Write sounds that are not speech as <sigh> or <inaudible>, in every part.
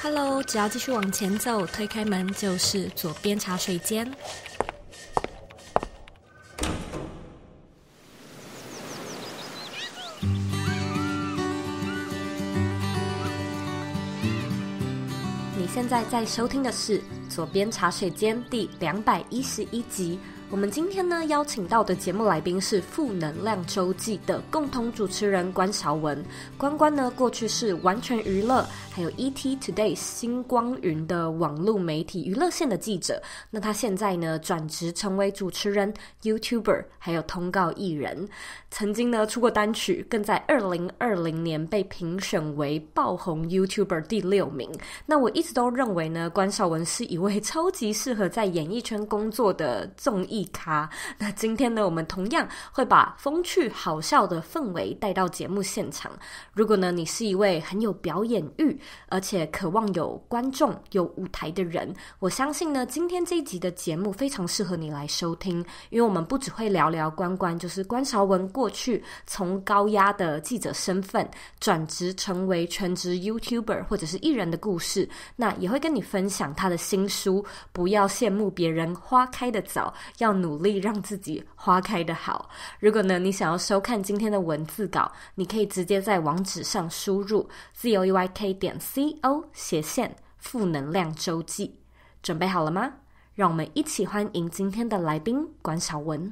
Hello，只要继续往前走，推开门就是左边茶水间。你现在在收听的是《左边茶水间》第两百一十一集。我们今天呢邀请到的节目来宾是《负能量周记》的共同主持人关绍文。关关呢过去是完全娱乐，还有 ET Today、星光云的网络媒体娱乐线的记者。那他现在呢转职成为主持人、YouTuber，还有通告艺人。曾经呢出过单曲，更在二零二零年被评选为爆红 YouTuber 第六名。那我一直都认为呢，关绍文是一位超级适合在演艺圈工作的综艺。一咖，那今天呢，我们同样会把风趣好笑的氛围带到节目现场。如果呢，你是一位很有表演欲，而且渴望有观众、有舞台的人，我相信呢，今天这一集的节目非常适合你来收听，因为我们不只会聊聊关关，就是关朝文过去从高压的记者身份转职成为全职 YouTuber 或者是艺人的故事，那也会跟你分享他的新书。不要羡慕别人花开的早，要。要努力让自己花开的好。如果呢，你想要收看今天的文字稿，你可以直接在网址上输入 zoyk 点 co 斜线负能量周记。准备好了吗？让我们一起欢迎今天的来宾关晓雯。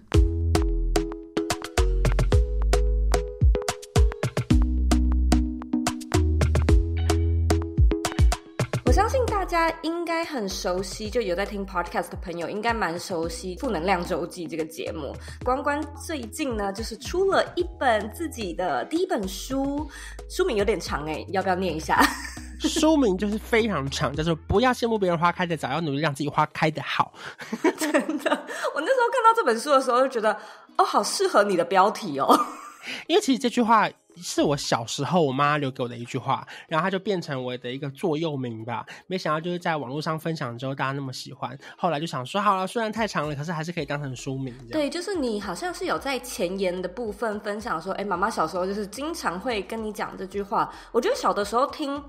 大家应该很熟悉，就有在听 podcast 的朋友，应该蛮熟悉《负能量周记》这个节目。关关最近呢，就是出了一本自己的第一本书，书名有点长哎，要不要念一下？书名就是非常长，叫做《不要羡慕别人花开的早，要努力让自己花开的好》。<laughs> 真的，我那时候看到这本书的时候就觉得，哦，好适合你的标题哦。因为其实这句话是我小时候我妈留给我的一句话，然后它就变成我的一个座右铭吧。没想到就是在网络上分享之后，大家那么喜欢。后来就想说，好了，虽然太长了，可是还是可以当成书名。对，就是你好像是有在前言的部分分享说，哎，妈妈小时候就是经常会跟你讲这句话。我觉得小的时候听，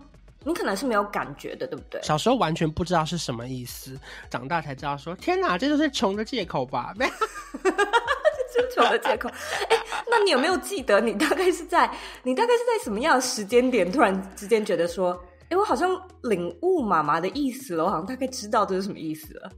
你可能是没有感觉的，对不对？小时候完全不知道是什么意思，长大才知道说，天哪，这就是穷的借口吧？<laughs> 最 <laughs> 丑的借口。哎，那你有没有记得，你大概是在，你大概是在什么样的时间点，突然之间觉得说，哎，我好像领悟妈妈的意思了，我好像大概知道这是什么意思了。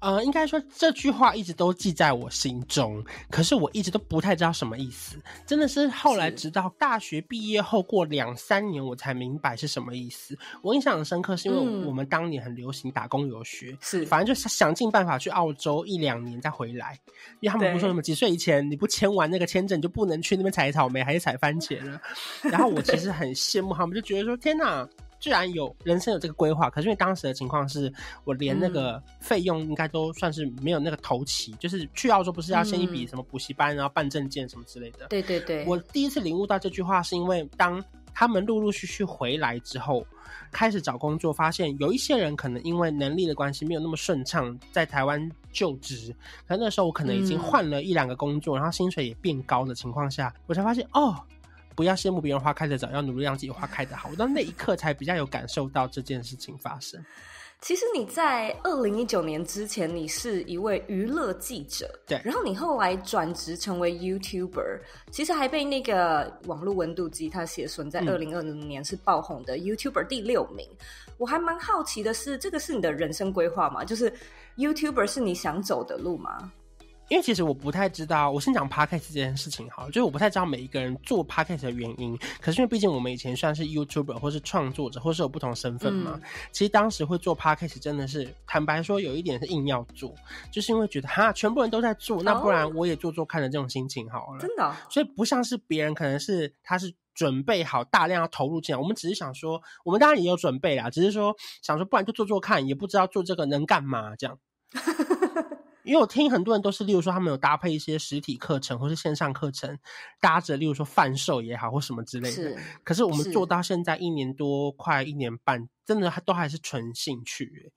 呃，应该说这句话一直都记在我心中，可是我一直都不太知道什么意思。真的是后来直到大学毕业后过两三年，我才明白是什么意思。我印象很深刻，是因为我们当年很流行打工游学，是，反正就是想尽办法去澳洲一两年再回来，因为他们不说什么几岁以前你不签完那个签证就不能去那边采草莓还是采番茄了。然后我其实很羡慕他们，就觉得说天哪。虽然有人生有这个规划，可是因为当时的情况是我连那个费用应该都算是没有那个头期，就是去澳洲不是要先一笔什么补习班，然后办证件什么之类的。对对对。我第一次领悟到这句话，是因为当他们陆陆续续回来之后，开始找工作，发现有一些人可能因为能力的关系没有那么顺畅在台湾就职。可能那时候我可能已经换了一两个工作，然后薪水也变高的情况下，我才发现哦。不要羡慕别人花开得早，要努力让自己花开得好。到那一刻才比较有感受到这件事情发生。其实你在二零一九年之前，你是一位娱乐记者，对。然后你后来转职成为 Youtuber，其实还被那个网络温度计他写损在二零二零年是爆红的 Youtuber 第六名。我还蛮好奇的是，这个是你的人生规划吗？就是 Youtuber 是你想走的路吗？因为其实我不太知道，我先讲 podcast 这件事情好，就是我不太知道每一个人做 podcast 的原因。可是因为毕竟我们以前算是 YouTuber 或是创作者，或是有不同身份嘛，其实当时会做 podcast 真的是坦白说，有一点是硬要做，就是因为觉得哈，全部人都在做，那不然我也做做看的这种心情好了。真的，所以不像是别人，可能是他是准备好大量要投入进来。我们只是想说，我们当然也有准备啦，只是说想说，不然就做做看，也不知道做这个能干嘛这样。<laughs> 因为我听很多人都是，例如说他们有搭配一些实体课程或是线上课程，搭着例如说贩售也好或什么之类的。可是我们做到现在一年多，快一年半，真的都还是纯兴趣。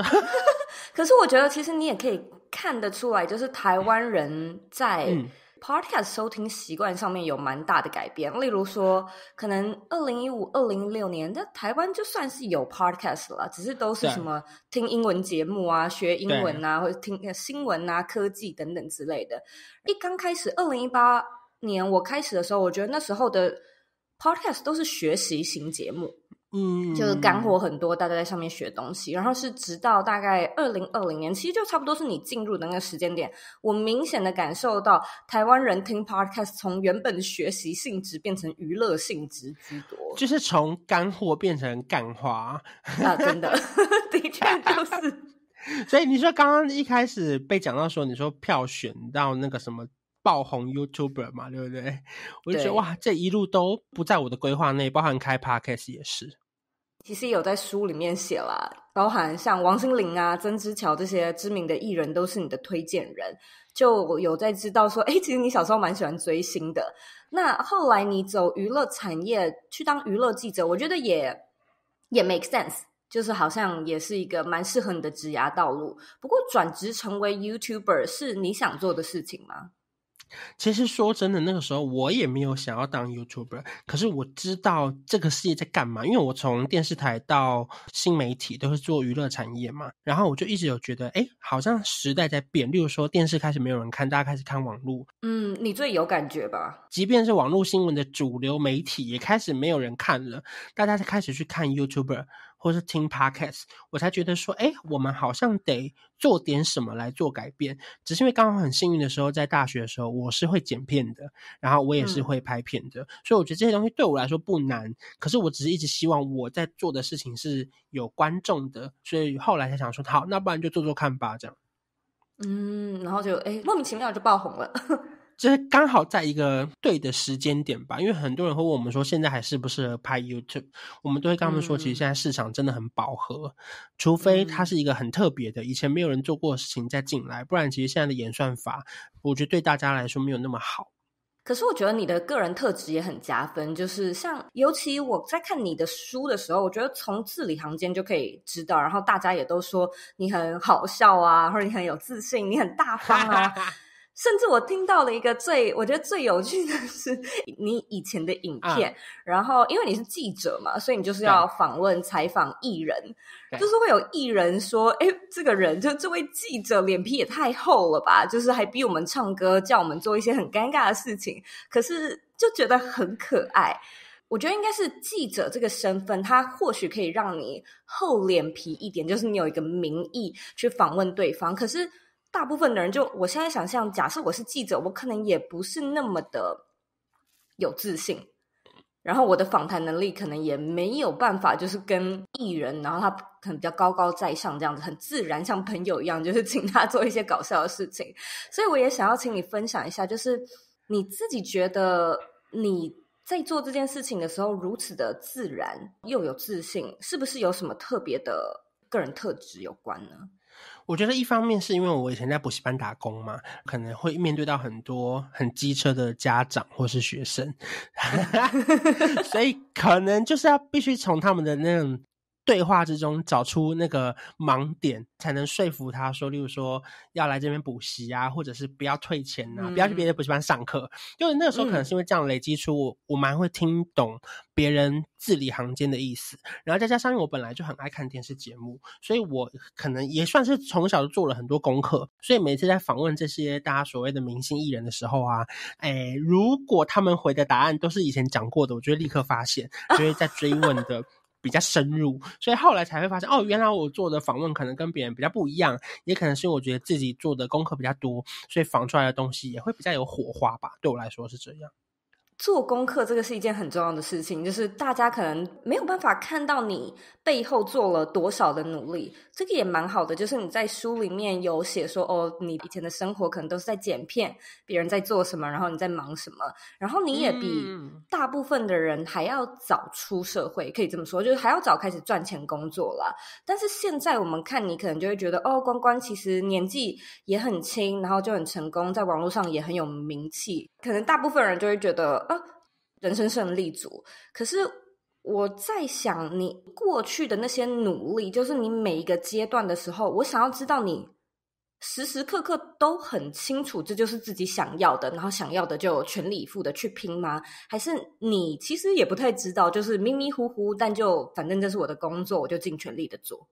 <laughs> 可是我觉得其实你也可以看得出来，就是台湾人在。Podcast 收听习惯上面有蛮大的改变，例如说，可能二零一五、二零一六年，的台湾就算是有 Podcast 了，只是都是什么听英文节目啊、学英文啊，或者听新闻啊、科技等等之类的。一刚开始，二零一八年我开始的时候，我觉得那时候的 Podcast 都是学习型节目。嗯，就是干货很多，大家在上面学东西。然后是直到大概二零二零年，其实就差不多是你进入的那个时间点。我明显的感受到台湾人听 podcast 从原本学习性质变成娱乐性质居多，就是从干货变成干花啊，真的，<laughs> 的确就是。<laughs> 所以你说刚刚一开始被讲到说，你说票选到那个什么爆红 YouTuber 嘛，对不对？我就觉得哇，这一路都不在我的规划内，包含开 podcast 也是。其实有在书里面写了，包含像王心凌啊、曾之乔这些知名的艺人都是你的推荐人，就有在知道说，哎，<laughs> 其实你小时候蛮喜欢追星的。那后来你走娱乐产业去当娱乐记者，我觉得也也 make sense，就是好像也是一个蛮适合你的职涯道路。不过转职成为 YouTuber 是你想做的事情吗？其实说真的，那个时候我也没有想要当 YouTuber，可是我知道这个世界在干嘛，因为我从电视台到新媒体都是做娱乐产业嘛，然后我就一直有觉得，哎，好像时代在变，例如说电视开始没有人看，大家开始看网络。嗯，你最有感觉吧？即便是网络新闻的主流媒体也开始没有人看了，大家才开始去看 YouTuber。或是听 podcast，我才觉得说，哎，我们好像得做点什么来做改变。只是因为刚好很幸运的时候，在大学的时候，我是会剪片的，然后我也是会拍片的，所以我觉得这些东西对我来说不难。可是我只是一直希望我在做的事情是有观众的，所以后来才想说，好，那不然就做做看吧，这样。嗯，然后就哎，莫名其妙就爆红了。就是刚好在一个对的时间点吧，因为很多人会问我们说现在还适不适合拍 YouTube，我们都会跟他们说，其实现在市场真的很饱和，除非它是一个很特别的，以前没有人做过的事情再进来，不然其实现在的演算法，我觉得对大家来说没有那么好。可是我觉得你的个人特质也很加分，就是像尤其我在看你的书的时候，我觉得从字里行间就可以知道，然后大家也都说你很好笑啊，或者你很有自信，你很大方啊。<laughs> 甚至我听到了一个最，我觉得最有趣的是 <laughs> 你以前的影片。然后，因为你是记者嘛，所以你就是要访问采访艺人，就是会有艺人说：“哎，这个人就这位记者脸皮也太厚了吧？就是还逼我们唱歌，叫我们做一些很尴尬的事情。”可是就觉得很可爱。我觉得应该是记者这个身份，他或许可以让你厚脸皮一点，就是你有一个名义去访问对方。可是。大部分的人就，我现在想象，假设我是记者，我可能也不是那么的有自信，然后我的访谈能力可能也没有办法，就是跟艺人，然后他可能比较高高在上这样子，很自然像朋友一样，就是 <laughs> 请他做一些搞笑的事情。所以我也想要请你分享一下，就是你自己觉得你在做这件事情的时候如此的自然又有自信，是不是有什么特别的个人特质有关呢？我觉得一方面是因为我以前在补习班打工嘛，可能会面对到很多很机车的家长或是学生，<laughs> 所以可能就是要必须从他们的那种。对话之中找出那个盲点，才能说服他说，例如说要来这边补习啊，或者是不要退钱啊，不要去别的补习班上课。因为那个时候，可能是因为这样累积出我，我蛮会听懂别人字里行间的意思。然后再加上我本来就很爱看电视节目，所以我可能也算是从小就做了很多功课。所以每次在访问这些大家所谓的明星艺人的时候啊，哎，如果他们回的答案都是以前讲过的，我就会立刻发现，就会在追问的。比较深入，所以后来才会发现哦，原来我做的访问可能跟别人比较不一样，也可能是因为我觉得自己做的功课比较多，所以访出来的东西也会比较有火花吧。对我来说是这样。做功课这个是一件很重要的事情，就是大家可能没有办法看到你背后做了多少的努力，这个也蛮好的。就是你在书里面有写说，哦，你以前的生活可能都是在剪片，别人在做什么，然后你在忙什么，然后你也比大部分的人还要早出社会，可以这么说，就是还要早开始赚钱工作了。但是现在我们看你可能就会觉得，哦，关关其实年纪也很轻，然后就很成功，在网络上也很有名气，可能大部分人就会觉得。人生胜利组。可是我在想，你过去的那些努力，就是你每一个阶段的时候，我想要知道你时时刻刻都很清楚，这就是自己想要的，然后想要的就全力以赴的去拼吗？还是你其实也不太知道，就是迷迷糊糊，但就反正这是我的工作，我就尽全力的做。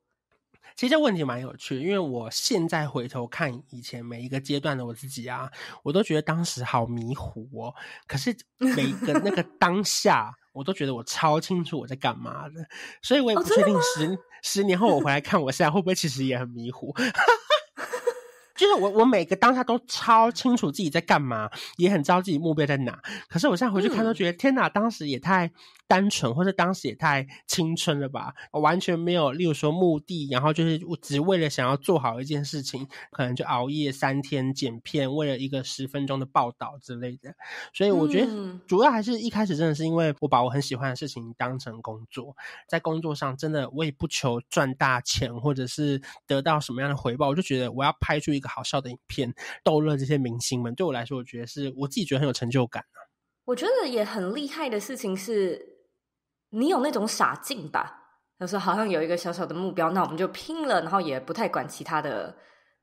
其实这问题蛮有趣，因为我现在回头看以前每一个阶段的我自己啊，我都觉得当时好迷糊。哦。可是每一个那个 <laughs> 当下，我都觉得我超清楚我在干嘛的，所以我也不确定十十年后我回来看我现在会不会其实也很迷糊。<laughs> 就是我我每个当下都超清楚自己在干嘛，也很知道自己目标在哪，可是我现在回去看都觉得天哪，当时也太。单纯，或者当时也太青春了吧，完全没有，例如说目的，然后就是我只为了想要做好一件事情，可能就熬夜三天剪片，为了一个十分钟的报道之类的。所以我觉得主要还是一开始真的是因为我把我很喜欢的事情当成工作，在工作上真的我也不求赚大钱或者是得到什么样的回报，我就觉得我要拍出一个好笑的影片，逗乐这些明星们，对我来说我觉得是我自己觉得很有成就感啊。我觉得也很厉害的事情是。你有那种傻劲吧？他说好像有一个小小的目标，那我们就拼了，然后也不太管其他的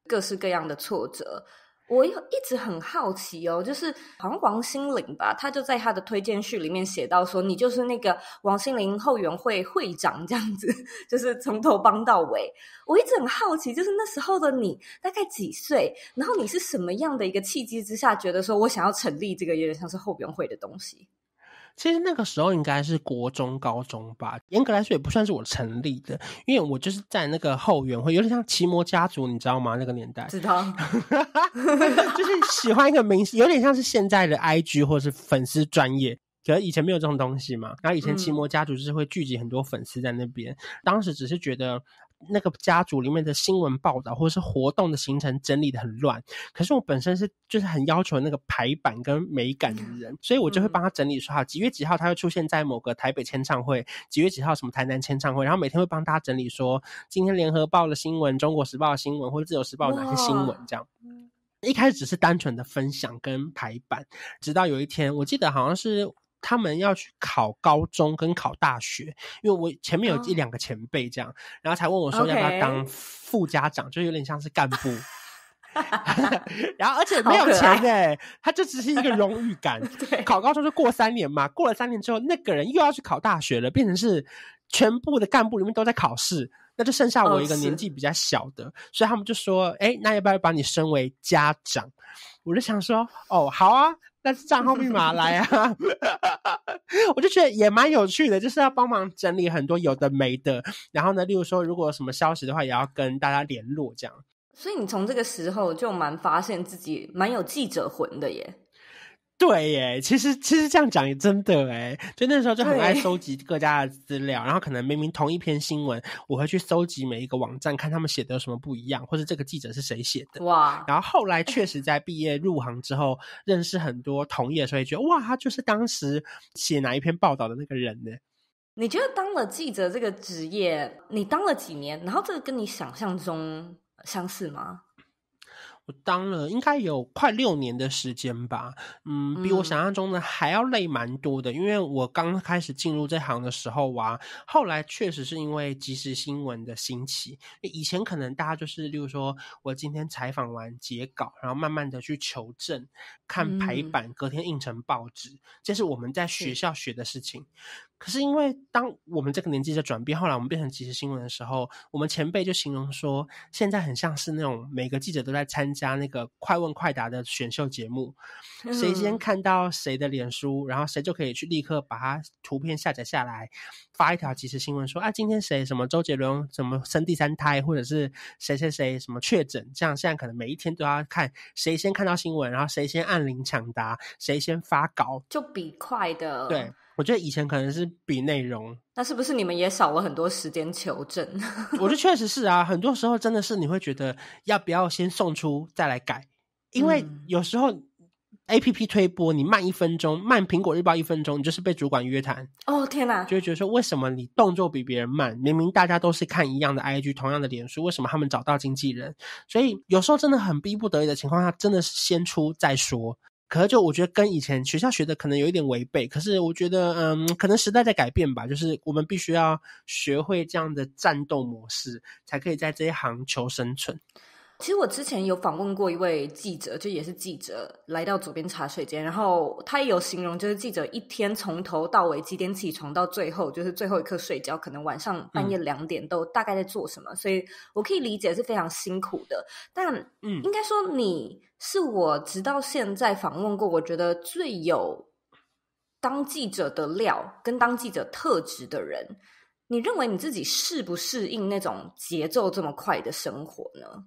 各式各样的挫折。我又一直很好奇哦，就是好像王心凌吧，他就在他的推荐序里面写到说，你就是那个王心凌后援会会长这样子，<laughs> 就是从头帮到尾。我一直很好奇，就是那时候的你大概几岁？然后你是什么样的一个契机之下，觉得说我想要成立这个有点像是后援会的东西？其实那个时候应该是国中、高中吧。严格来说，也不算是我成立的，因为我就是在那个后援会，有点像奇摩家族，你知道吗？那个年代知道，<laughs> 就是喜欢一个明星，有点像是现在的 IG 或者是粉丝专业，可以前没有这种东西嘛。然后以前奇摩家族就是会聚集很多粉丝在那边，当时只是觉得。那个家族里面的新闻报道或者是活动的行程整理的很乱，可是我本身是就是很要求那个排版跟美感的人，所以我就会帮他整理说好几月几号他会出现在某个台北签唱会，几月几号什么台南签唱会，然后每天会帮他整理说今天联合报的新闻、中国时报的新闻或者自由时报有哪些新闻这样。一开始只是单纯的分享跟排版，直到有一天我记得好像是。他们要去考高中跟考大学，因为我前面有一两个前辈这样，然后才问我说要不要当副家长，就有点像是干部。<laughs> <laughs> 然后而且没有钱哎，他就只是一个荣誉感。<laughs> 考高中就过三年嘛，过了三年之后，那个人又要去考大学了，变成是全部的干部里面都在考试，那就剩下我一个年纪比较小的，所以他们就说：哎，那要不要把你升为家长？我就想说：哦，好啊。那是账号密码来啊！<laughs> 我就觉得也蛮有趣的，就是要帮忙整理很多有的没的，然后呢，例如说如果什么消息的话，也要跟大家联络这样。所以你从这个时候就蛮发现自己蛮有记者魂的耶。对耶，其实其实这样讲也真的哎，就那时候就很爱收集各家的资料，然后可能明明同一篇新闻，我会去搜集每一个网站看他们写的有什么不一样，或是这个记者是谁写的哇。然后后来确实在毕业入行之后，认识很多同业，所以觉得哇，他就是当时写哪一篇报道的那个人呢。你觉得当了记者这个职业，你当了几年，然后这个跟你想象中相似吗？我当了应该有快六年的时间吧，嗯，比我想象中的还要累蛮多的。因为我刚开始进入这行的时候啊，后来确实是因为即时新闻的兴起，以前可能大家就是，例如说我今天采访完截稿，然后慢慢的去求证、看排版，隔天印成报纸，这是我们在学校学的事情。可是因为当我们这个年纪在转变，后来我们变成即时新闻的时候，我们前辈就形容说，现在很像是那种每个记者都在参加那个快问快答的选秀节目，<laughs> 谁先看到谁的脸书，然后谁就可以去立刻把它图片下载下来，发一条即时新闻说啊，今天谁什么周杰伦怎么生第三胎，或者是谁谁谁什么确诊，这样现在可能每一天都要看谁先看到新闻，然后谁先按铃抢答，谁先发稿，就比快的对。我觉得以前可能是比内容，那是不是你们也少了很多时间求证？<laughs> 我觉得确实是啊，很多时候真的是你会觉得要不要先送出再来改，因为有时候 A P P 推播你慢一分钟，慢苹果日报一分钟，你就是被主管约谈。哦天哪！就会觉得说为什么你动作比别人慢？明明大家都是看一样的 I G，同样的脸书，为什么他们找到经纪人？所以有时候真的很逼不得已的情况下，真的是先出再说。可是，就我觉得跟以前学校学的可能有一点违背。可是，我觉得，嗯，可能时代在改变吧，就是我们必须要学会这样的战斗模式，才可以在这一行求生存。其实我之前有访问过一位记者，就也是记者来到左边茶水间，然后他也有形容，就是记者一天从头到尾几点起床，到最后就是最后一刻睡觉，可能晚上半夜两点都大概在做什么。所以，我可以理解是非常辛苦的。但，嗯，应该说你是我直到现在访问过，我觉得最有当记者的料跟当记者特质的人。你认为你自己适不适应那种节奏这么快的生活呢？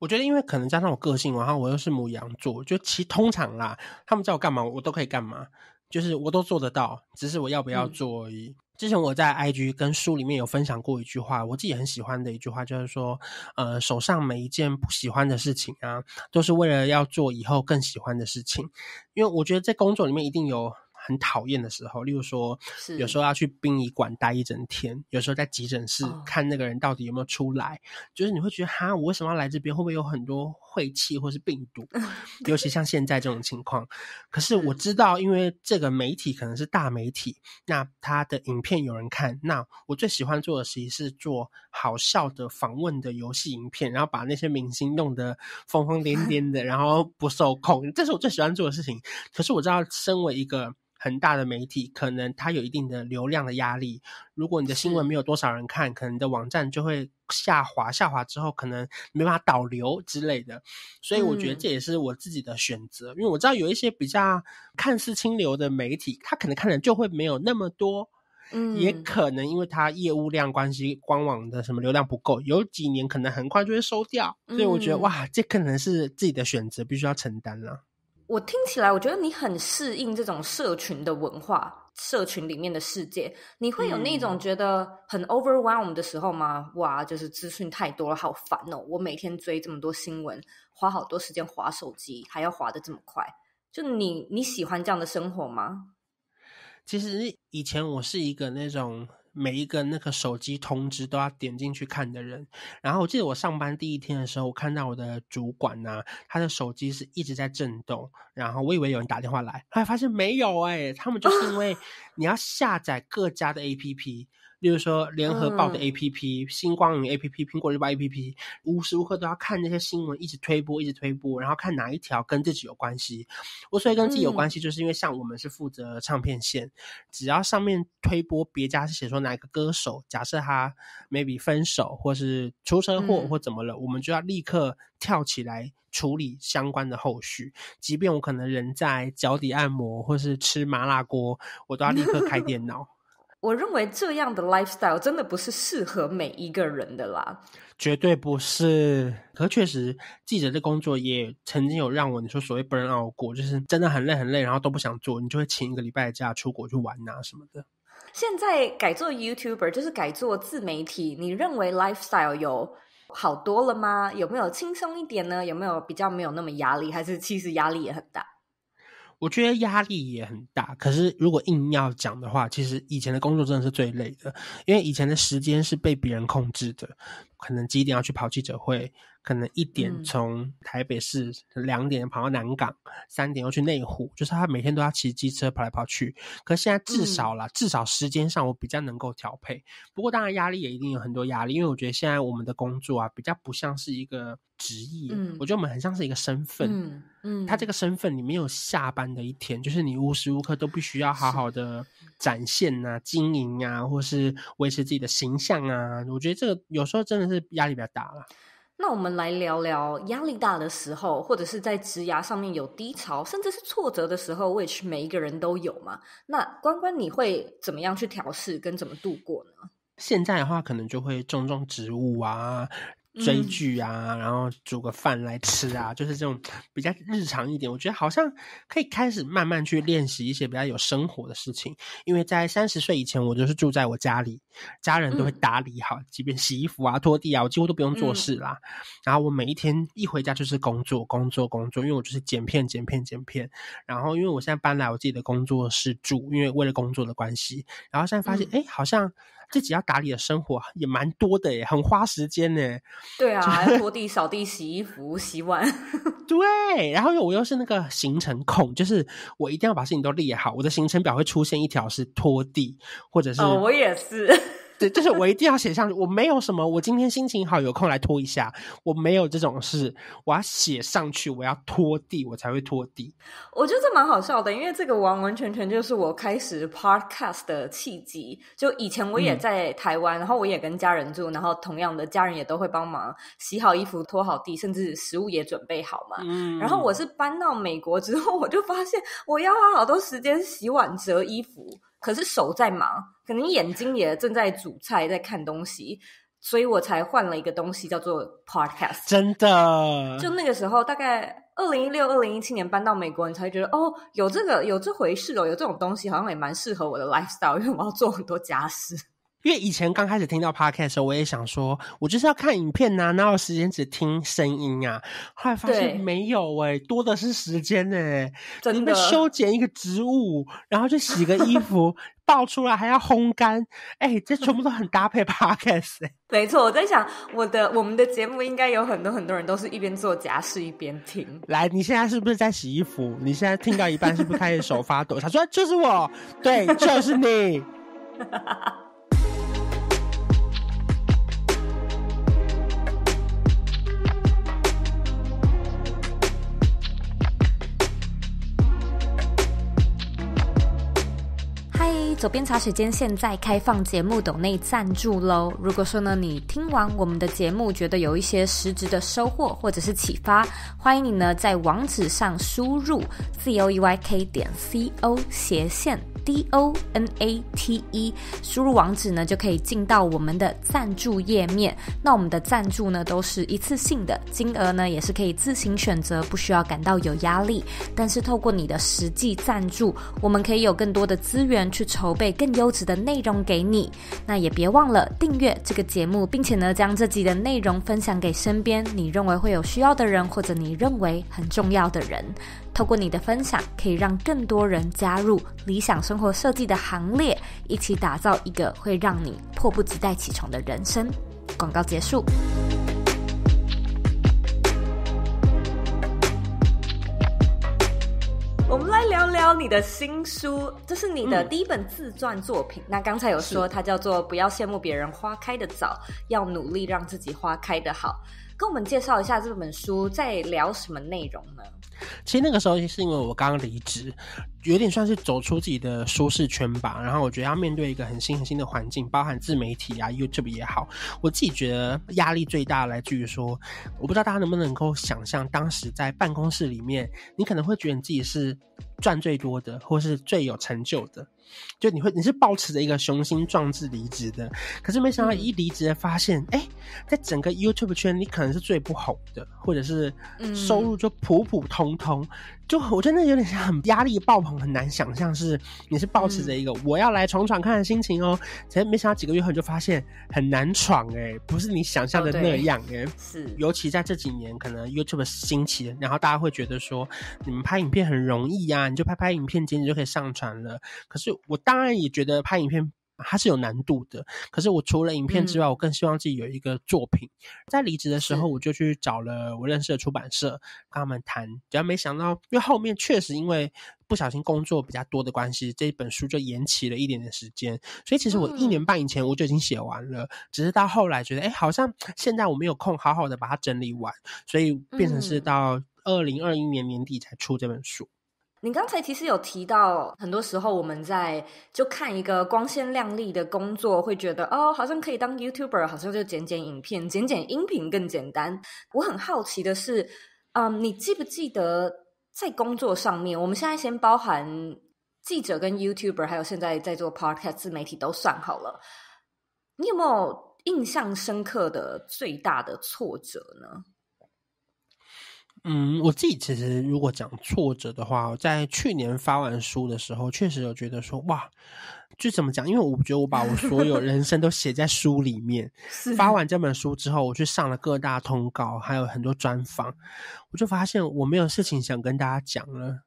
我觉得，因为可能加上我个性，然后我又是母羊座，就其实通常啦，他们叫我干嘛，我都可以干嘛，就是我都做得到，只是我要不要做。而已。之前我在 IG 跟书里面有分享过一句话，我自己很喜欢的一句话，就是说，呃，手上每一件不喜欢的事情啊，都是为了要做以后更喜欢的事情，因为我觉得在工作里面一定有。很讨厌的时候，例如说，有时候要去殡仪馆待一整天，有时候在急诊室看那个人到底有没有出来，就是你会觉得哈，我为什么要来这边？会不会有很多晦气或是病毒？<laughs> 尤其像现在这种情况。可是我知道，因为这个媒体可能是大媒体，那他的影片有人看。那我最喜欢做的事情是做好笑的访问的游戏影片，然后把那些明星弄得疯疯癫癫的，然后不受控，这是我最喜欢做的事情。可是我知道，身为一个很大的媒体可能它有一定的流量的压力。如果你的新闻没有多少人看，可能你的网站就会下滑，下滑之后可能没办法导流之类的。所以我觉得这也是我自己的选择，因为我知道有一些比较看似清流的媒体，它可能看的人就会没有那么多。嗯，也可能因为它业务量关系，官网的什么流量不够，有几年可能很快就会收掉。所以我觉得哇，这可能是自己的选择，必须要承担了。我听起来，我觉得你很适应这种社群的文化，社群里面的世界。你会有那种觉得很 overwhelm 的时候吗？哇，就是资讯太多了，好烦哦！我每天追这么多新闻，花好多时间划手机，还要划的这么快。就你，你喜欢这样的生活吗？其实以前我是一个那种。每一个那个手机通知都要点进去看的人，然后我记得我上班第一天的时候，我看到我的主管呐，他的手机是一直在震动，然后我以为有人打电话来，后来发现没有哎，他们就是因为你要下载各家的 A P P。例如说，联合报的 APP、星光云 APP、苹果日报 APP，无时无刻都要看那些新闻，一直推播，一直推播，然后看哪一条跟自己有关系。我所以跟自己有关系，就是因为像我们是负责唱片线，只要上面推播别家是写说哪一个歌手，假设他 maybe 分手，或是出车祸或怎么了，我们就要立刻跳起来处理相关的后续。即便我可能人在脚底按摩，或是吃麻辣锅，我都要立刻开电脑。我认为这样的 lifestyle 真的不是适合每一个人的啦，绝对不是。可确实，记者的工作也曾经有让我你说所谓 burn out 过，就是真的很累很累，然后都不想做，你就会请一个礼拜假出国去玩啊什么的。现在改做 YouTuber，就是改做自媒体，你认为 lifestyle 有好多了吗？有没有轻松一点呢？有没有比较没有那么压力？还是其实压力也很大？我觉得压力也很大，可是如果硬要讲的话，其实以前的工作真的是最累的，因为以前的时间是被别人控制的，可能几点要去跑记者会。可能一点从台北市两点跑到南港，三点又去内湖，就是他每天都要骑机车跑来跑去。可现在至少了，至少时间上我比较能够调配。不过当然压力也一定有很多压力，因为我觉得现在我们的工作啊，比较不像是一个职业，我觉得我们很像是一个身份。嗯，他这个身份你没有下班的一天，就是你无时无刻都必须要好好的展现呐、经营啊，或是维持自己的形象啊。我觉得这个有时候真的是压力比较大了。那我们来聊聊压力大的时候，或者是在植牙上面有低潮，甚至是挫折的时候，which 每一个人都有嘛？那关关你会怎么样去调试跟怎么度过呢？现在的话，可能就会种种植物啊。追剧啊，然后煮个饭来吃啊，就是这种比较日常一点。我觉得好像可以开始慢慢去练习一些比较有生活的事情，因为在三十岁以前，我就是住在我家里，家人都会打理好，即便洗衣服啊、拖地啊，我几乎都不用做事啦。然后我每一天一回家就是工作，工作，工作，因为我就是剪片、剪片、剪片。然后因为我现在搬来我自己的工作室住，因为为了工作的关系。然后现在发现，哎，好像。自己要打理的生活也蛮多的耶，很花时间呢。对啊，<laughs> 拖地、扫地、洗衣服、洗碗。<laughs> 对，然后我又是那个行程控，就是我一定要把事情都列好，我的行程表会出现一条是拖地，或者是……哦，我也是。对，就是我一定要写上去。我没有什么，我今天心情好，有空来拖一下。我没有这种事，我要写上去，我要拖地，我才会拖地。我觉得这蛮好笑的，因为这个完完全全就是我开始 podcast 的契机。就以前我也在台湾，然后我也跟家人住，然后同样的家人也都会帮忙洗好衣服、拖好地，甚至食物也准备好嘛。嗯。然后我是搬到美国之后，我就发现我要花好多时间洗碗、折衣服。可是手在忙，可能眼睛也正在煮菜，在看东西，所以我才换了一个东西叫做 podcast。真的，就那个时候，大概二零一六、二零一七年搬到美国，你才觉得哦，有这个有这回事哦，有这种东西，好像也蛮适合我的 lifestyle，因为我要做很多家事。因为以前刚开始听到 podcast 时候，我也想说，我就是要看影片呐，哪有时间只听声音啊？后来发现没有哎，多的是时间哎，你们修剪一个植物，然后去洗个衣服，抱出来还要烘干，哎，这全部都很搭配 <laughs> podcast 哎。没错，我在想我的我们的节目应该有很多很多人都是一边做家事一边听。来，你现在是不是在洗衣服？你现在听到一半是不是开始手发抖？他说就是我，对，就是你。<laughs> 左边茶水间现在开放节目抖内赞助喽。如果说呢，你听完我们的节目，觉得有一些实质的收获或者是启发，欢迎你呢在网址上输入 c o e y k 点 c o 斜线 d o n a t e，输入网址呢就可以进到我们的赞助页面。那我们的赞助呢，都是一次性的，金额呢也是可以自行选择，不需要感到有压力。但是透过你的实际赞助，我们可以有更多的资源去筹。筹备更优质的内容给你，那也别忘了订阅这个节目，并且呢将这集的内容分享给身边你认为会有需要的人，或者你认为很重要的人。透过你的分享，可以让更多人加入理想生活设计的行列，一起打造一个会让你迫不及待起床的人生。广告结束。我们来聊聊你的新书，这是你的第一本自传作品。那刚才有说，它叫做“不要羡慕别人花开的早，要努力让自己花开的好”。跟我们介绍一下这本书在聊什么内容呢？其实那个时候是因为我刚刚离职，有点算是走出自己的舒适圈吧。然后我觉得要面对一个很新、很新的环境，包含自媒体啊、YouTube 也好，我自己觉得压力最大来自于说，我不知道大家能不能够想象，当时在办公室里面，你可能会觉得你自己是赚最多的，或是最有成就的。就你会，你是抱持着一个雄心壮志离职的，可是没想到一离职，发现哎，在整个 YouTube 圈，你可能是最不红的，或者是收入就普普通通。就我真的有点很压力爆棚，很难想象是你是保持着一个我要来闯闯看的心情哦，才没想到几个月后就发现很难闯哎，不是你想象的那样哎，是尤其在这几年可能 YouTube 兴起，然后大家会觉得说你们拍影片很容易啊，你就拍拍影片，简直就可以上传了。可是我当然也觉得拍影片。它是有难度的，可是我除了影片之外，我更希望自己有一个作品。在离职的时候，我就去找了我认识的出版社，跟他们谈。只要没想到，因为后面确实因为不小心工作比较多的关系，这本书就延期了一点点时间。所以其实我一年半以前我就已经写完了，只是到后来觉得，哎，好像现在我没有空好好的把它整理完，所以变成是到二零二一年年底才出这本书。你刚才其实有提到，很多时候我们在就看一个光鲜亮丽的工作，会觉得哦，好像可以当 YouTuber，好像就剪剪影片、剪剪音频更简单。我很好奇的是，嗯，你记不记得在工作上面？我们现在先包含记者跟 YouTuber，还有现在在做 Podcast 自媒体都算好了。你有没有印象深刻的最大、的挫折呢？嗯，我自己其实如果讲挫折的话，在去年发完书的时候，确实有觉得说哇，就怎么讲？因为我觉得我把我所有人生都写在书里面，<laughs> 发完这本书之后，我去上了各大通告，还有很多专访，我就发现我没有事情想跟大家讲了，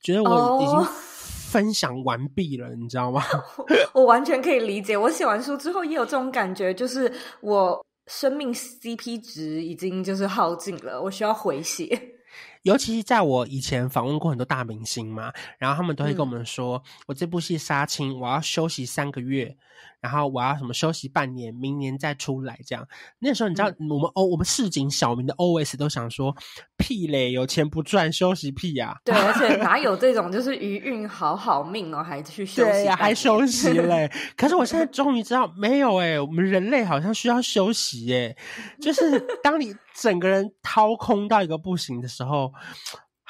觉得我已经 <laughs> 分享完毕了，你知道吗？<laughs> 我完全可以理解，我写完书之后也有这种感觉，就是我。生命 CP 值已经就是耗尽了，我需要回血。<laughs> 尤其是在我以前访问过很多大明星嘛，然后他们都会跟我们说：“我这部戏杀青，我要休息三个月。”然后我要什么休息半年，明年再出来这样。那时候你知道，我们欧我们市井小民的 OS 都想说，屁嘞，有钱不赚休息屁呀。对，而且哪有这种 <laughs> 就是余韵好好命哦，还去休息还休息 <laughs> 嘞？可是我现在终于知道，没有哎，我们人类好像需要休息哎，就是当你整个人掏空到一个不行的时候。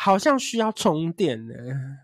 好像需要充电呢。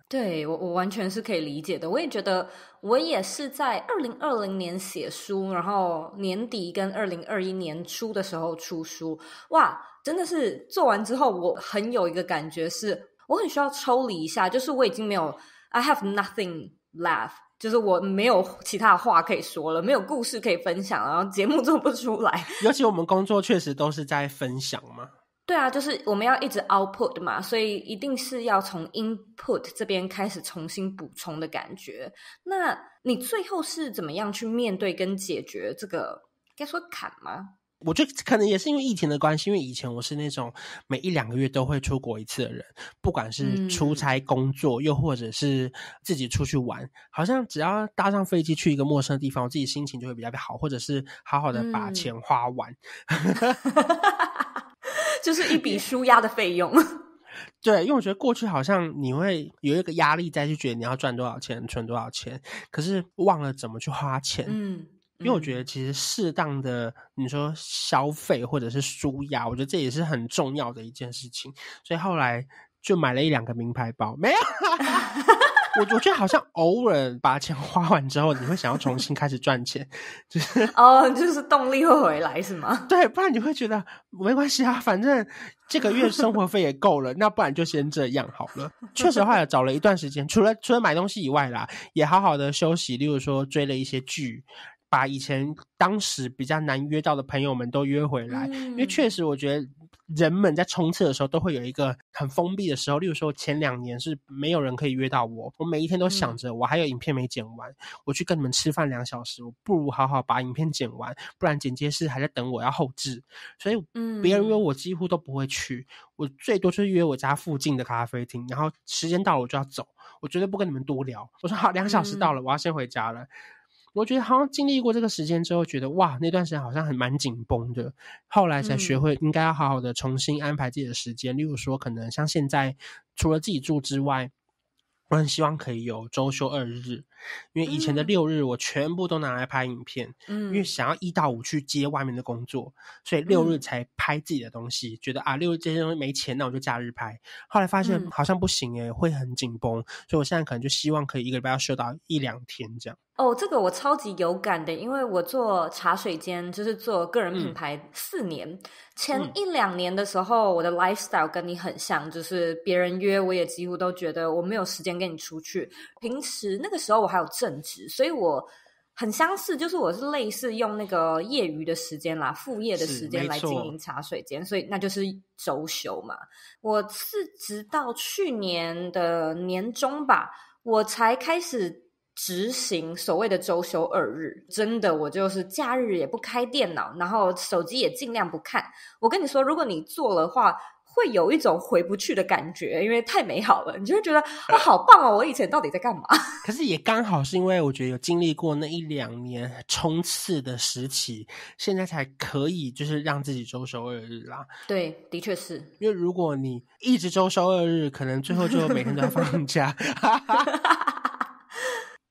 对我，我完全是可以理解的。我也觉得，我也是在二零二零年写书，然后年底跟二零二一年初的时候出书。哇，真的是做完之后，我很有一个感觉是，我很需要抽离一下。就是我已经没有，I have nothing left，就是我没有其他话可以说了，没有故事可以分享，然后节目做不出来。<laughs> 尤其我们工作确实都是在分享嘛。对啊，就是我们要一直 output 嘛，所以一定是要从 input 这边开始重新补充的感觉。那你最后是怎么样去面对跟解决这个该说砍吗？我觉得可能也是因为疫情的关系，因为以前我是那种每一两个月都会出国一次的人，不管是出差工作，又或者是自己出去玩，好像只要搭上飞机去一个陌生的地方，我自己心情就会比较好，或者是好好的把钱花完。<laughs> 就是一笔舒压的费用，<laughs> 对，因为我觉得过去好像你会有一个压力再去觉得你要赚多少钱存多少钱，可是忘了怎么去花钱。嗯，因为我觉得其实适当的你说消费或者是舒压，我觉得这也是很重要的一件事情。所以后来就买了一两个名牌包，没有。<laughs> 我我觉得好像偶尔把钱花完之后，你会想要重新开始赚钱，就是哦，就是动力会回来是吗？<laughs> 对，不然你会觉得没关系啊，反正这个月生活费也够了，那不然就先这样好了。确实话也找了一段时间，除了除了买东西以外啦，也好好的休息，例如说追了一些剧，把以前当时比较难约到的朋友们都约回来，因为确实我觉得。人们在冲刺的时候都会有一个很封闭的时候，例如说前两年是没有人可以约到我，我每一天都想着我还有影片没剪完，我去跟你们吃饭两小时，我不如好好把影片剪完，不然剪接师还在等我要后置，所以别人约我几乎都不会去，我最多就是约我家附近的咖啡厅，然后时间到了我就要走，我绝对不跟你们多聊，我说好两小时到了，我要先回家了。我觉得好像经历过这个时间之后，觉得哇，那段时间好像很蛮紧绷的。后来才学会应该要好好的重新安排自己的时间。例如说，可能像现在，除了自己住之外，我很希望可以有周休二日，因为以前的六日我全部都拿来拍影片，嗯，因为想要一到五去接外面的工作，所以六日才拍自己的东西。觉得啊，六日这些东西没钱，那我就假日拍。后来发现好像不行哎，会很紧绷，所以我现在可能就希望可以一个礼拜要休到一两天这样。哦，这个我超级有感的，因为我做茶水间，就是做个人品牌。四年前一两年的时候，我的 lifestyle 跟你很像，就是别人约我也几乎都觉得我没有时间跟你出去。平时那个时候我还有正职，所以我很相似，就是我是类似用那个业余的时间啦，副业的时间来经营茶水间，所以那就是周休嘛。我是直到去年的年中吧，我才开始。执行所谓的周休二日，真的，我就是假日也不开电脑，然后手机也尽量不看。我跟你说，如果你做了的话，会有一种回不去的感觉，因为太美好了，你就会觉得啊，<laughs> 好棒哦！我以前到底在干嘛？可是也刚好是因为我觉得有经历过那一两年冲刺的时期，现在才可以就是让自己周休二日啦。对，的确是因为如果你一直周休二日，可能最后就每天都要放假。<laughs> <laughs>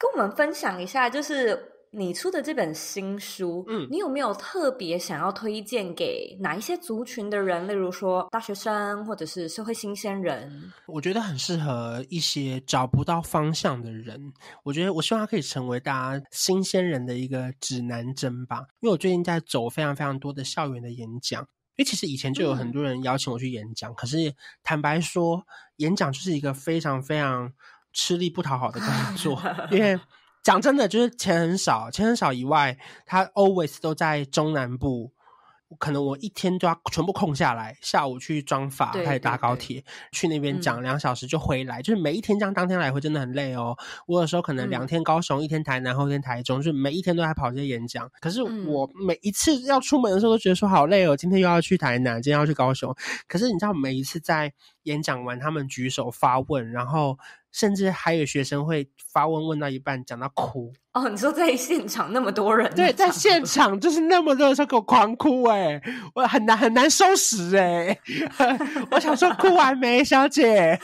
跟我们分享一下，就是你出的这本新书，嗯，你有没有特别想要推荐给哪一些族群的人？例如说大学生，或者是社会新鲜人？我觉得很适合一些找不到方向的人。我觉得我希望它可以成为大家新鲜人的一个指南针吧。因为我最近在走非常非常多的校园的演讲，因为其实以前就有很多人邀请我去演讲，可是坦白说，演讲就是一个非常非常。吃力不讨好的工作，<laughs> 因为讲真的，就是钱很少，钱很少以外，他 always 都在中南部。可能我一天都要全部空下来，下午去装法，开始搭高铁去那边讲两小时就回来，就是每一天这样当天来回真的很累哦。我有时候可能两天高雄，一天台南，后天台中，就是每一天都在跑这些演讲。可是我每一次要出门的时候都觉得说好累哦，今天又要去台南，今天要去高雄。可是你知道，每一次在演讲完，他们举手发问，然后。甚至还有学生会发问，问到一半讲到哭哦。你说在现场那么多人，对，在现场就是那么多人给我狂哭哎，我很难很难收拾哎。<laughs> 我想说哭完没，小姐，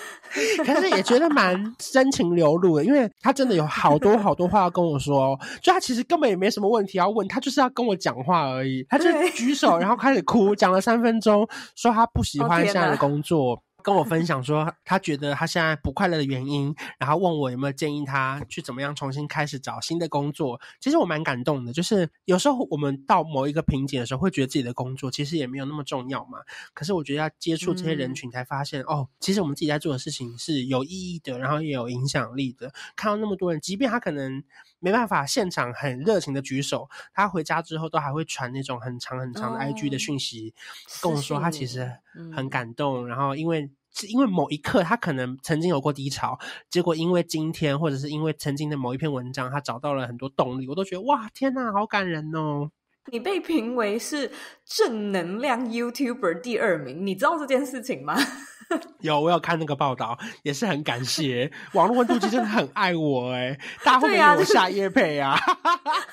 可是也觉得蛮真情流露的，因为他真的有好多好多话要跟我说。就他其实根本也没什么问题要问，他就是要跟我讲话而已。他就举手，然后开始哭，讲了三分钟，说他不喜欢现在的工作。跟我分享说，他觉得他现在不快乐的原因，然后问我有没有建议他去怎么样重新开始找新的工作。其实我蛮感动的，就是有时候我们到某一个瓶颈的时候，会觉得自己的工作其实也没有那么重要嘛。可是我觉得要接触这些人群，才发现哦，其实我们自己在做的事情是有意义的，然后也有影响力的。看到那么多人，即便他可能。没办法，现场很热情的举手。他回家之后都还会传那种很长很长的 IG 的讯息，跟我说他其实很感动。然后因为因为某一刻他可能曾经有过低潮，结果因为今天或者是因为曾经的某一篇文章，他找到了很多动力。我都觉得哇，天哪，好感人哦。你被评为是正能量 YouTuber 第二名，你知道这件事情吗？<laughs> 有，我有看那个报道，也是很感谢网络温度计真的很爱我哎，大家会不我下夜配啊？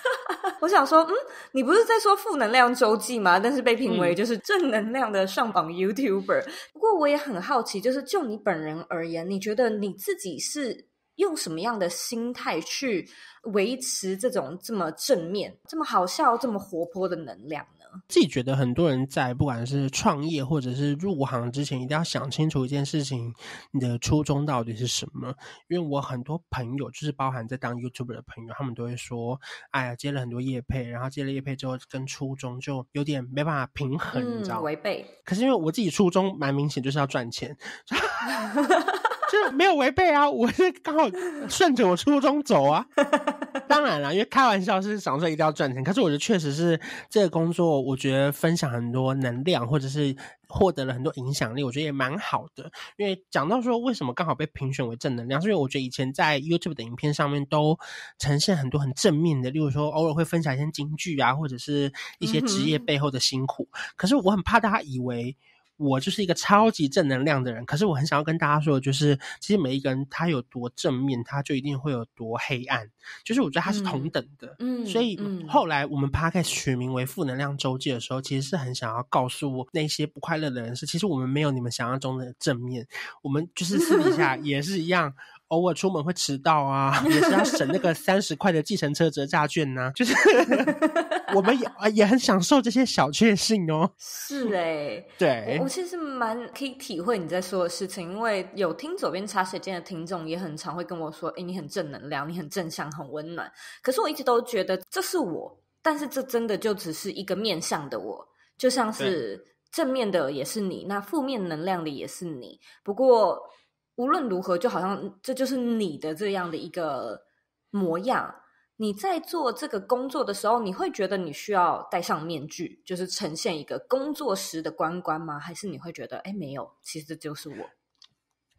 <laughs> 我想说，嗯，你不是在说负能量周记吗？但是被评为就是正能量的上榜 YouTuber。不过我也很好奇，就是就你本人而言，你觉得你自己是？用什么样的心态去维持这种这么正面、这么好笑、这么活泼的能量呢？自己觉得很多人在不管是创业或者是入行之前，一定要想清楚一件事情：你的初衷到底是什么？因为我很多朋友，就是包含在当 YouTuber 的朋友，他们都会说：“哎呀，接了很多业配，然后接了业配之后，跟初衷就有点没办法平衡，你知道？违背。可是因为我自己初衷蛮明显，就是要赚钱。<laughs> 没有违背啊，我是刚好顺着我初衷走啊。<laughs> 当然了，因为开玩笑是想说一定要赚钱，可是我觉得确实是这个工作，我觉得分享很多能量，或者是获得了很多影响力，我觉得也蛮好的。因为讲到说为什么刚好被评选为正能量，是因为我觉得以前在 YouTube 的影片上面都呈现很多很正面的，例如说偶尔会分享一些金句啊，或者是一些职业背后的辛苦。可是我很怕大家以为。我就是一个超级正能量的人，可是我很想要跟大家说，就是其实每一个人他有多正面，他就一定会有多黑暗，就是我觉得他是同等的。嗯，所以后来我们 p o c a s t 取名为《负能量周记》的时候，其实是很想要告诉我那些不快乐的人是其实我们没有你们想象中的正面，我们就是私底下 <laughs> 也是一样。偶尔出门会迟到啊，<laughs> 也是要省那个三十块的计程车折价券呢。就是，<laughs> 我们也啊也很享受这些小确幸哦。是哎，<laughs> 对，我其实蛮可以体会你在说的事情，因为有听左边茶水间的听众也很常会跟我说，你很正能量，你很正向，很温暖。可是我一直都觉得，这是我，但是这真的就只是一个面向的我，就像是正面的也是你，那负面能量的也是你。不过。无论如何，就好像这就是你的这样的一个模样。你在做这个工作的时候，你会觉得你需要戴上面具，就是呈现一个工作时的关关吗？还是你会觉得，哎，没有，其实这就是我。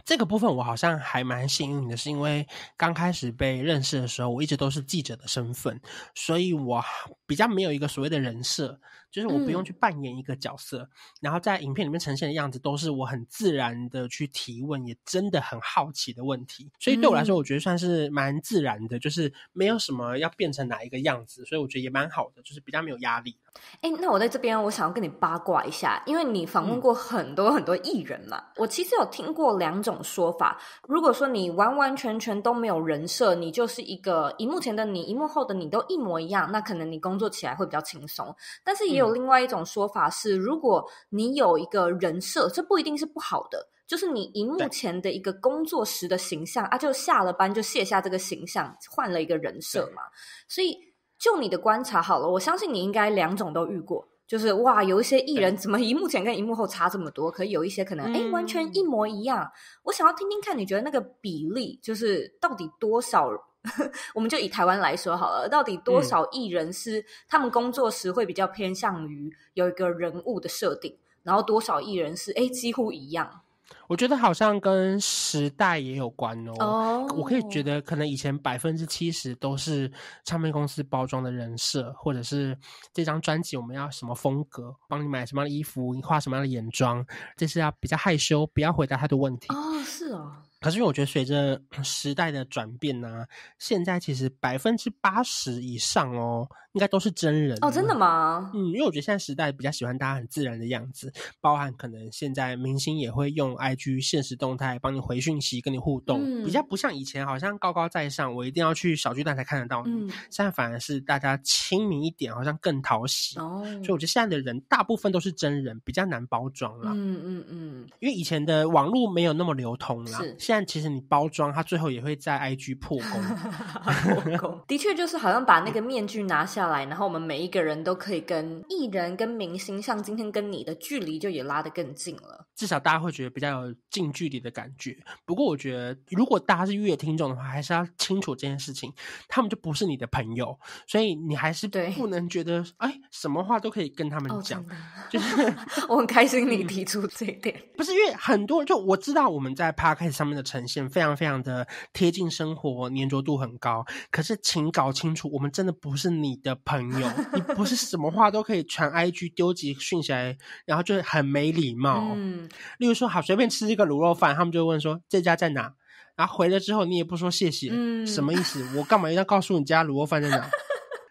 这个部分我好像还蛮幸运的，是因为刚开始被认识的时候，我一直都是记者的身份，所以我比较没有一个所谓的人设，就是我不用去扮演一个角色，然后在影片里面呈现的样子都是我很自然的去提问，也真的很好奇的问题，所以对我来说，我觉得算是蛮自然的，就是没有什么要变成哪一个样子，所以我觉得也蛮好的，就是比较没有压力。哎，那我在这边，我想要跟你八卦一下，因为你访问过很多很多艺人嘛。我其实有听过两种说法：如果说你完完全全都没有人设，你就是一个荧幕前的你、荧幕后的你都一模一样，那可能你工作起来会比较轻松。但是也有另外一种说法是，如果你有一个人设，这不一定是不好的，就是你荧幕前的一个工作时的形象啊，就下了班就卸下这个形象，换了一个人设嘛。所以。就你的观察好了，我相信你应该两种都遇过，就是哇，有一些艺人怎么一幕前跟一幕后差这么多，可有一些可能哎完全一模一样。我想要听听看，你觉得那个比例就是到底多少？<laughs> 我们就以台湾来说好了，到底多少艺人是他们工作时会比较偏向于有一个人物的设定，然后多少艺人是哎几乎一样？我觉得好像跟时代也有关哦。我可以觉得，可能以前百分之七十都是唱片公司包装的人设，或者是这张专辑我们要什么风格，帮你买什么样的衣服，你画什么样的眼妆，这是要比较害羞，不要回答太多问题。哦，是哦。可是因为我觉得随着时代的转变呢，现在其实百分之八十以上哦，应该都是真人哦，真的吗？嗯，因为我觉得现在时代比较喜欢大家很自然的样子，包含可能现在明星也会用 IG 现实动态帮你回讯息，跟你互动，比较不像以前好像高高在上，我一定要去小巨蛋才看得到。嗯，现在反而是大家亲民一点，好像更讨喜哦。所以我觉得现在的人大部分都是真人，比较难包装了。嗯嗯嗯，因为以前的网络没有那么流通啦。是。现在其实你包装，他最后也会在 IG <laughs> 破功。的确，就是好像把那个面具拿下来，然后我们每一个人都可以跟艺人、跟明星，像今天跟你的距离就也拉得更近了。至少大家会觉得比较有近距离的感觉。不过，我觉得如果大家是乐听众的话，还是要清楚这件事情，他们就不是你的朋友，所以你还是不能觉得哎，什么话都可以跟他们讲。<laughs> 就是 <laughs> 我很开心你提出这一点，不是因为很多，就我知道我们在 p 开始 a s 上面。的呈现非常非常的贴近生活，粘着度很高。可是，请搞清楚，我们真的不是你的朋友，你不是 <laughs> 什么话都可以传 IG 丢几讯息，然后就很没礼貌。嗯，例如说，好随便吃一个卤肉饭，他们就问说这家在哪，然后回来之后你也不说谢谢，什么意思？我干嘛要告诉你家卤肉饭在哪？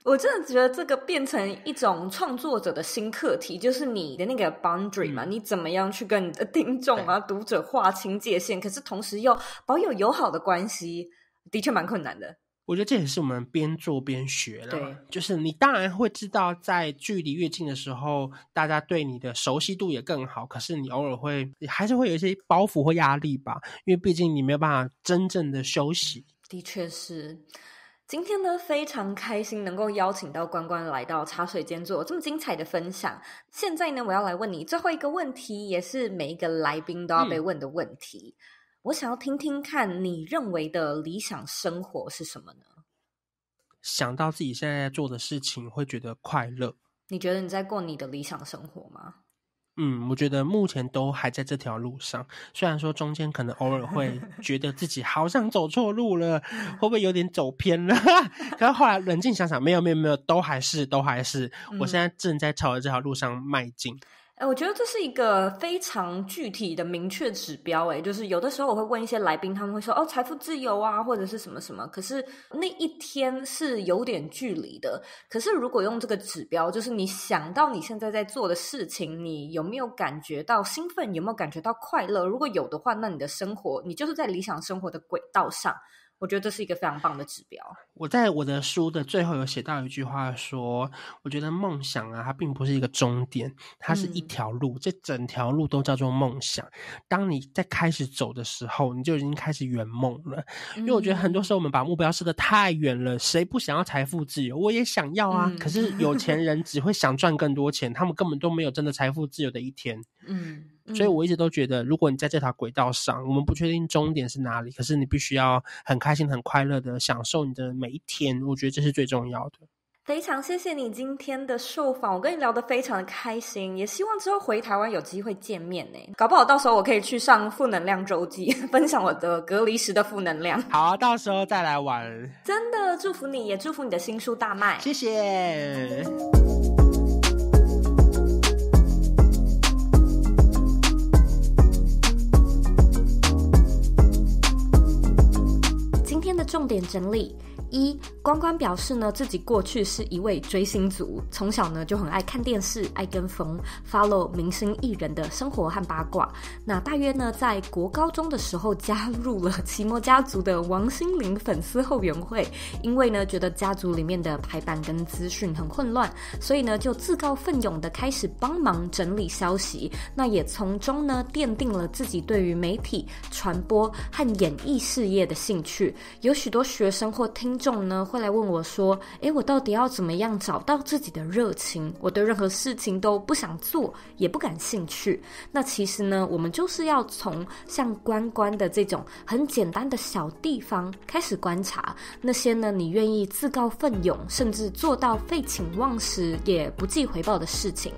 我真的觉得这个变成一种创作者的新课题，就是你的那个 boundary 嘛，你怎么样去跟你的听众啊、读者划清界限？可是同时又保有友好的关系，的确蛮困难的。我觉得这也是我们边做边学的，就是你当然会知道，在距离越近的时候，大家对你的熟悉度也更好。可是你偶尔会还是会有一些包袱或压力吧，因为毕竟你没有办法真正的休息。的确是。今天呢，非常开心能够邀请到关关来到茶水间做这么精彩的分享。现在呢，我要来问你最后一个问题，也是每一个来宾都要被问的问题。我想要听听看你认为的理想生活是什么呢？想到自己现在在做的事情，会觉得快乐。你觉得你在过你的理想生活吗？嗯，我觉得目前都还在这条路上，虽然说中间可能偶尔会 <laughs> 觉得自己好像走错路了，会不会有点走偏了？<laughs> 可是后来冷静想想，没有没有没有，都还是都还是，我现在正在朝着这条路上迈进。哎，我觉得这是一个非常具体的明确指标。哎，就是有的时候我会问一些来宾，他们会说：“哦，财富自由啊，或者是什么什么。”可是那一天是有点距离的。可是如果用这个指标，就是你想到你现在在做的事情，你有没有感觉到兴奋？有没有感觉到快乐？如果有的话，那你的生活，你就是在理想生活的轨道上。我觉得这是一个非常棒的指标。我在我的书的最后有写到一句话，说：我觉得梦想啊，它并不是一个终点，它是一条路，这整条路都叫做梦想。当你在开始走的时候，你就已经开始圆梦了。因为我觉得很多时候我们把目标设的太远了。谁不想要财富自由？我也想要啊！可是有钱人只会想赚更多钱，他们根本都没有真的财富自由的一天。<laughs> 嗯。所以我一直都觉得，如果你在这条轨道上，我们不确定终点是哪里，可是你必须要很开心、很快乐的享受你的每一天。我觉得这是最重要的。非常谢谢你今天的受访，我跟你聊得非常的开心，也希望之后回台湾有机会见面呢。搞不好到时候我可以去上《负能量周记》，<laughs> 分享我的隔离时的负能量。好到时候再来玩。真的祝福你，也祝福你的新书大卖。谢谢。今天的重点整理。一关关表示呢，自己过去是一位追星族，从小呢就很爱看电视，爱跟风，follow 明星艺人的生活和八卦。那大约呢，在国高中的时候加入了奇摩家族的王心凌粉丝后援会，因为呢觉得家族里面的排版跟资讯很混乱，所以呢就自告奋勇的开始帮忙整理消息。那也从中呢奠定了自己对于媒体传播和演艺事业的兴趣。有许多学生或听。众呢会来问我说：“诶，我到底要怎么样找到自己的热情？我对任何事情都不想做，也不感兴趣。”那其实呢，我们就是要从像关关的这种很简单的小地方开始观察那些呢，你愿意自告奋勇，甚至做到废寝忘食也不计回报的事情。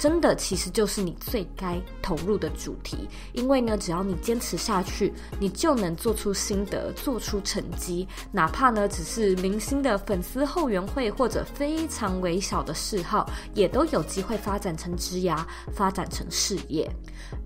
真的其实就是你最该投入的主题，因为呢，只要你坚持下去，你就能做出心得、做出成绩，哪怕呢只是明星的粉丝后援会或者非常微小的嗜好，也都有机会发展成职涯，发展成事业。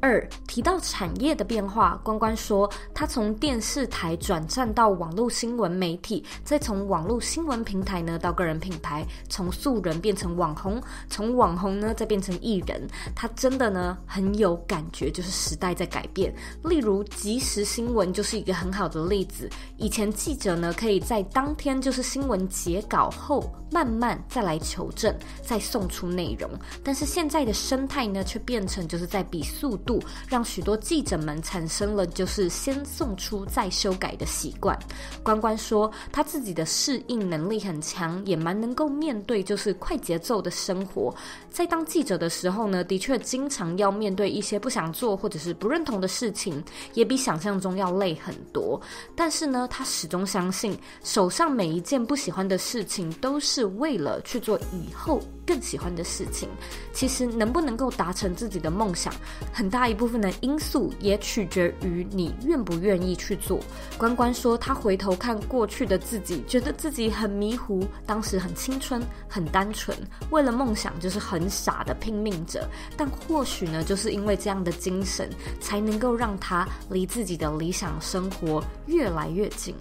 二提到产业的变化，关关说，他从电视台转战到网络新闻媒体，再从网络新闻平台呢到个人品牌，从素人变成网红，从网红呢再变成艺人，他真的呢很有感觉，就是时代在改变。例如即时新闻就是一个很好的例子，以前记者呢可以在当天就是新闻截稿后慢慢再来求证，再送出内容，但是现在的生态呢却变成就是在比。速度让许多记者们产生了就是先送出再修改的习惯。关关说，他自己的适应能力很强，也蛮能够面对就是快节奏的生活。在当记者的时候呢，的确经常要面对一些不想做或者是不认同的事情，也比想象中要累很多。但是呢，他始终相信，手上每一件不喜欢的事情，都是为了去做以后。更喜欢的事情，其实能不能够达成自己的梦想，很大一部分的因素也取决于你愿不愿意去做。关关说，他回头看过去的自己，觉得自己很迷糊，当时很青春、很单纯，为了梦想就是很傻的拼命者。但或许呢，就是因为这样的精神，才能够让他离自己的理想生活越来越近。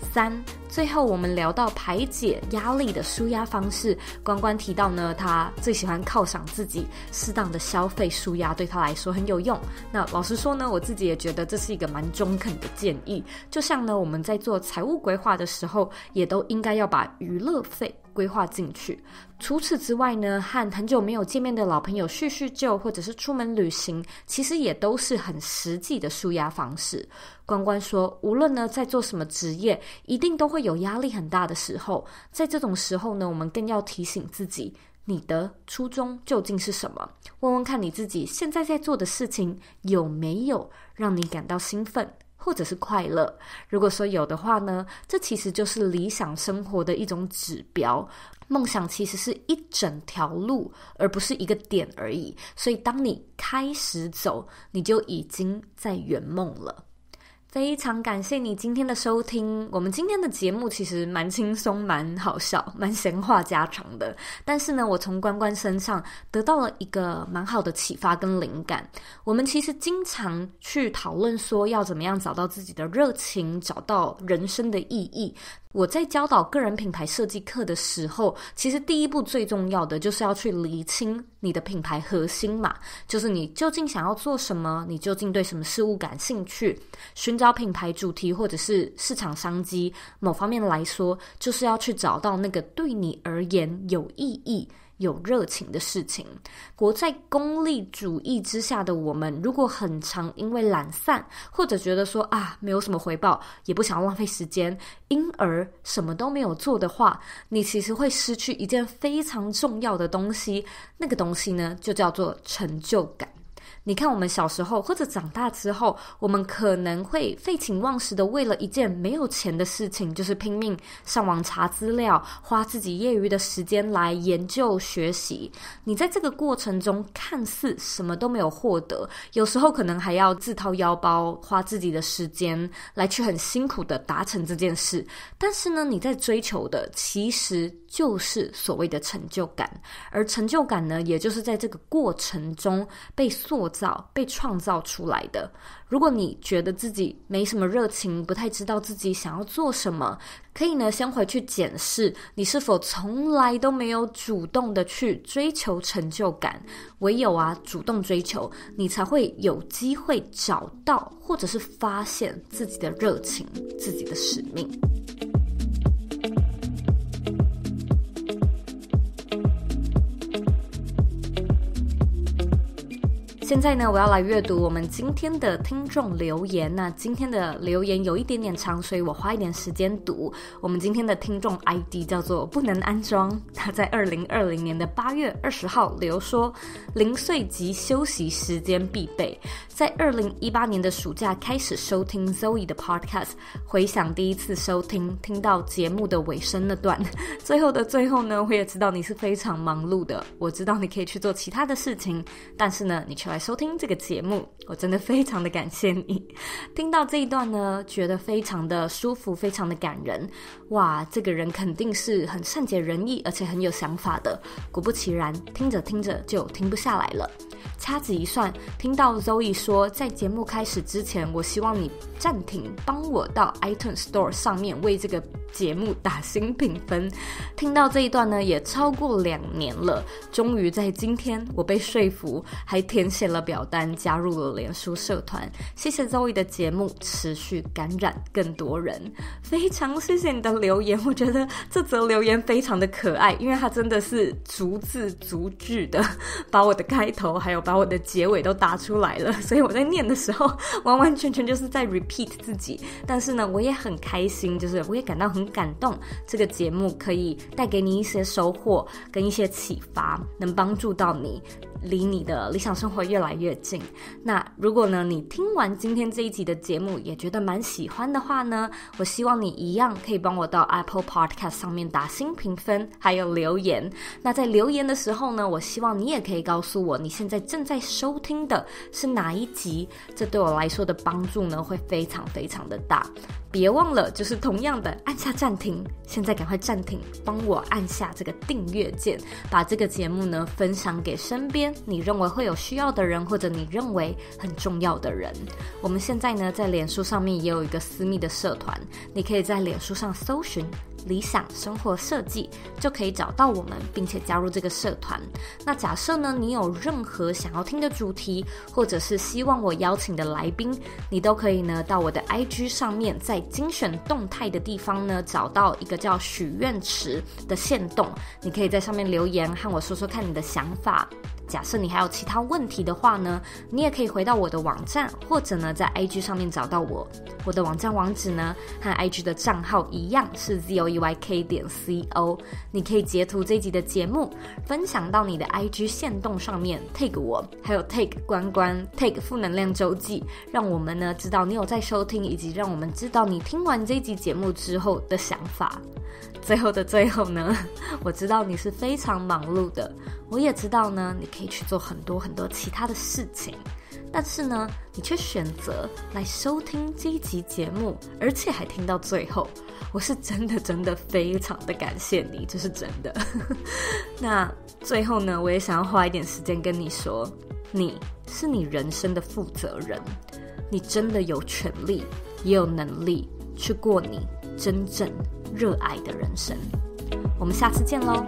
三，最后我们聊到排解压力的舒压方式，关关提到呢，他最喜欢犒赏自己，适当的消费舒压对他来说很有用。那老实说呢，我自己也觉得这是一个蛮中肯的建议。就像呢，我们在做财务规划的时候，也都应该要把娱乐费。规划进去。除此之外呢，和很久没有见面的老朋友叙叙旧，或者是出门旅行，其实也都是很实际的舒压方式。关关说，无论呢在做什么职业，一定都会有压力很大的时候。在这种时候呢，我们更要提醒自己，你的初衷究竟是什么？问问看你自己现在在做的事情有没有让你感到兴奋。或者是快乐，如果说有的话呢，这其实就是理想生活的一种指标。梦想其实是一整条路，而不是一个点而已。所以，当你开始走，你就已经在圆梦了。非常感谢你今天的收听。我们今天的节目其实蛮轻松、蛮好笑、蛮闲话家常的。但是呢，我从关关身上得到了一个蛮好的启发跟灵感。我们其实经常去讨论说，要怎么样找到自己的热情，找到人生的意义。我在教导个人品牌设计课的时候，其实第一步最重要的就是要去厘清你的品牌核心嘛，就是你究竟想要做什么，你究竟对什么事物感兴趣，寻找品牌主题或者是市场商机。某方面来说，就是要去找到那个对你而言有意义。有热情的事情，活在功利主义之下的我们，如果很常因为懒散，或者觉得说啊没有什么回报，也不想浪费时间，因而什么都没有做的话，你其实会失去一件非常重要的东西。那个东西呢，就叫做成就感。你看，我们小时候或者长大之后，我们可能会废寝忘食的为了一件没有钱的事情，就是拼命上网查资料，花自己业余的时间来研究学习。你在这个过程中看似什么都没有获得，有时候可能还要自掏腰包，花自己的时间来去很辛苦的达成这件事。但是呢，你在追求的其实。就是所谓的成就感，而成就感呢，也就是在这个过程中被塑造、被创造出来的。如果你觉得自己没什么热情，不太知道自己想要做什么，可以呢先回去检视你是否从来都没有主动的去追求成就感。唯有啊主动追求，你才会有机会找到或者是发现自己的热情、自己的使命。现在呢，我要来阅读我们今天的听众留言。那今天的留言有一点点长，所以我花一点时间读。我们今天的听众 ID 叫做“不能安装”，他在二零二零年的八月二十号留说：“零碎及休息时间必备。在二零一八年的暑假开始收听 z o e 的 Podcast，回想第一次收听，听到节目的尾声那段。<laughs> 最后的最后呢，我也知道你是非常忙碌的，我知道你可以去做其他的事情，但是呢，你却来。”收听这个节目，我真的非常的感谢你。<laughs> 听到这一段呢，觉得非常的舒服，非常的感人。哇，这个人肯定是很善解人意，而且很有想法的。果不其然，听着听着就停不下来了。掐指一算，听到 Zoe 说，在节目开始之前，我希望你暂停，帮我到 iTunes Store 上面为这个节目打星评分。听到这一段呢，也超过两年了，终于在今天，我被说服，还填写。了表单加入了脸书社团，谢谢周易的节目持续感染更多人，非常谢谢你的留言，我觉得这则留言非常的可爱，因为它真的是逐字逐句的把我的开头还有把我的结尾都打出来了，所以我在念的时候完完全全就是在 repeat 自己，但是呢，我也很开心，就是我也感到很感动，这个节目可以带给你一些收获跟一些启发，能帮助到你。离你的理想生活越来越近。那如果呢，你听完今天这一集的节目也觉得蛮喜欢的话呢，我希望你一样可以帮我到 Apple Podcast 上面打新评分，还有留言。那在留言的时候呢，我希望你也可以告诉我你现在正在收听的是哪一集，这对我来说的帮助呢会非常非常的大。别忘了，就是同样的，按下暂停。现在赶快暂停，帮我按下这个订阅键，把这个节目呢分享给身边你认为会有需要的人，或者你认为很重要的人。我们现在呢在脸书上面也有一个私密的社团，你可以在脸书上搜寻。理想生活设计就可以找到我们，并且加入这个社团。那假设呢，你有任何想要听的主题，或者是希望我邀请的来宾，你都可以呢到我的 IG 上面，在精选动态的地方呢找到一个叫许愿池的线动，你可以在上面留言和我说说看你的想法。假设你还有其他问题的话呢，你也可以回到我的网站，或者呢在 IG 上面找到我。我的网站网址呢和 IG 的账号一样是 zoyk 点 co。你可以截图这集的节目，分享到你的 IG 限动上面 take 我，还有 take 关关，take 负能量周记，让我们呢知道你有在收听，以及让我们知道你听完这集节目之后的想法。最后的最后呢，<laughs> 我知道你是非常忙碌的，我也知道呢，你可以去做很多很多其他的事情，但是呢，你却选择来收听这一集节目，而且还听到最后，我是真的真的非常的感谢你，这是真的。<laughs> 那最后呢，我也想要花一点时间跟你说，你是你人生的负责人，你真的有权利，也有能力去过你。真正热爱的人生，我们下次见喽。